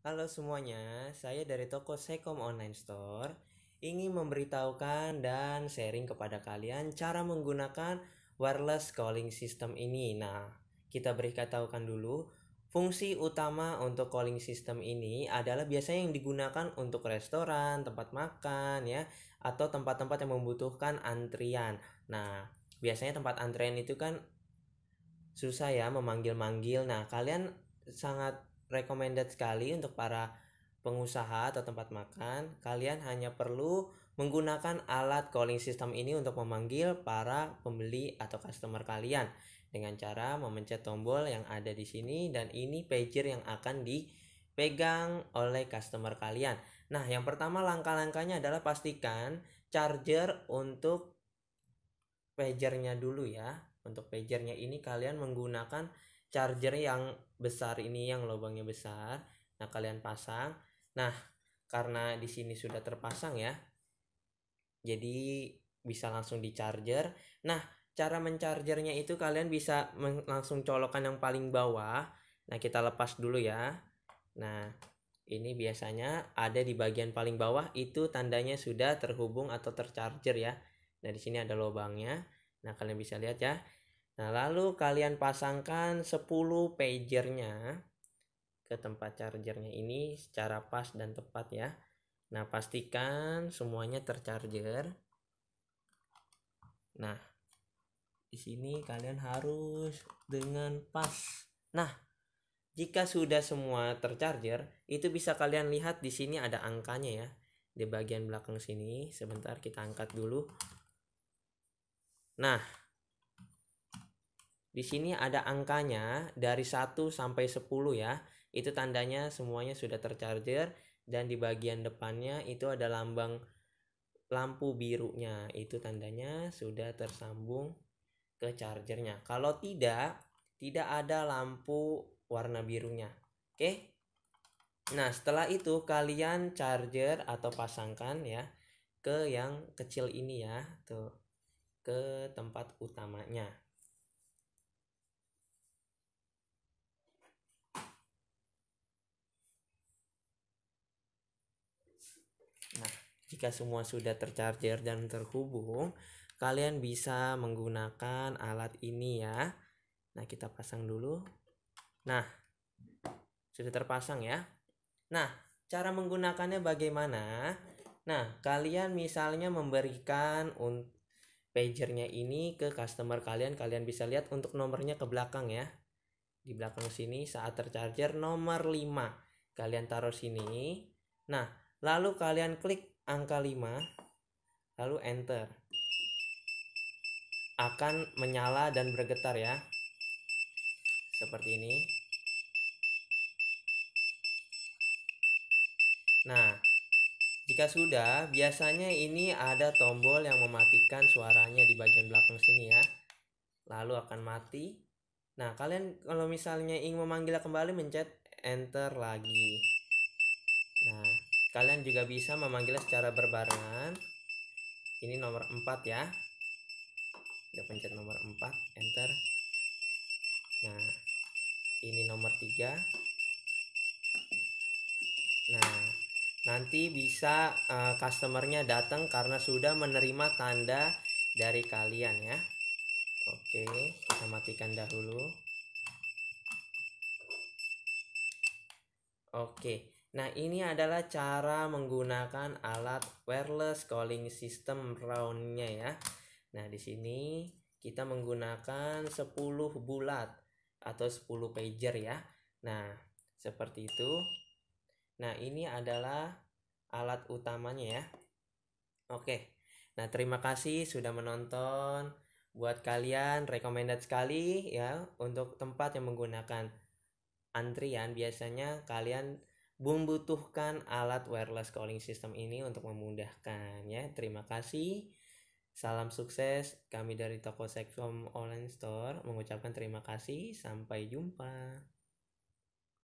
Halo semuanya, saya dari toko Sekom Online Store ingin memberitahukan dan sharing kepada kalian cara menggunakan wireless calling system ini. Nah, kita beritahukan dulu fungsi utama untuk calling system ini adalah biasanya yang digunakan untuk restoran, tempat makan ya, atau tempat-tempat yang membutuhkan antrian. Nah, biasanya tempat antrian itu kan susah ya memanggil-manggil. Nah, kalian sangat recommended sekali untuk para pengusaha atau tempat makan. Kalian hanya perlu menggunakan alat calling system ini untuk memanggil para pembeli atau customer kalian dengan cara memencet tombol yang ada di sini dan ini pager yang akan dipegang oleh customer kalian. Nah, yang pertama langkah-langkahnya adalah pastikan charger untuk pagernya dulu ya. Untuk pagernya ini kalian menggunakan charger yang besar ini yang lubangnya besar nah kalian pasang nah karena di sini sudah terpasang ya jadi bisa langsung di charger nah cara mencargernya itu kalian bisa langsung colokan yang paling bawah nah kita lepas dulu ya nah ini biasanya ada di bagian paling bawah itu tandanya sudah terhubung atau tercharger ya nah di sini ada lubangnya nah kalian bisa lihat ya Nah, lalu kalian pasangkan 10 pagernya ke tempat chargernya ini secara pas dan tepat ya. Nah, pastikan semuanya tercharger. Nah, di sini kalian harus dengan pas. Nah, jika sudah semua tercharger, itu bisa kalian lihat di sini ada angkanya ya. Di bagian belakang sini, sebentar kita angkat dulu. Nah, di sini ada angkanya dari 1 sampai 10 ya. Itu tandanya semuanya sudah tercharger dan di bagian depannya itu ada lambang lampu birunya. Itu tandanya sudah tersambung ke chargernya. Kalau tidak, tidak ada lampu warna birunya. Oke. Nah, setelah itu kalian charger atau pasangkan ya ke yang kecil ini ya, tuh. Ke tempat utamanya. Jika semua sudah tercharger dan terhubung, kalian bisa menggunakan alat ini ya. Nah, kita pasang dulu. Nah, sudah terpasang ya. Nah, cara menggunakannya bagaimana? Nah, kalian misalnya memberikan un pagernya ini ke customer kalian, kalian bisa lihat untuk nomornya ke belakang ya. Di belakang sini saat tercharger nomor 5. Kalian taruh sini. Nah, lalu kalian klik angka 5 lalu enter akan menyala dan bergetar ya seperti ini nah jika sudah biasanya ini ada tombol yang mematikan suaranya di bagian belakang sini ya lalu akan mati nah kalian kalau misalnya ingin memanggilnya kembali mencet enter lagi Kalian juga bisa memanggil secara berbarengan. Ini nomor 4 ya. Udah pencet nomor 4, enter. Nah, ini nomor 3. Nah, nanti bisa uh, customernya datang karena sudah menerima tanda dari kalian ya. Oke, kita matikan dahulu. Oke. Nah, ini adalah cara menggunakan alat wireless calling system round-nya ya. Nah, di sini kita menggunakan 10 bulat atau 10 pager ya. Nah, seperti itu. Nah, ini adalah alat utamanya ya. Oke. Nah, terima kasih sudah menonton. Buat kalian recommended sekali ya untuk tempat yang menggunakan antrian biasanya kalian membutuhkan alat wireless calling system ini untuk memudahkannya. Terima kasih. Salam sukses. Kami dari toko Sekcom Online Store mengucapkan terima kasih. Sampai jumpa.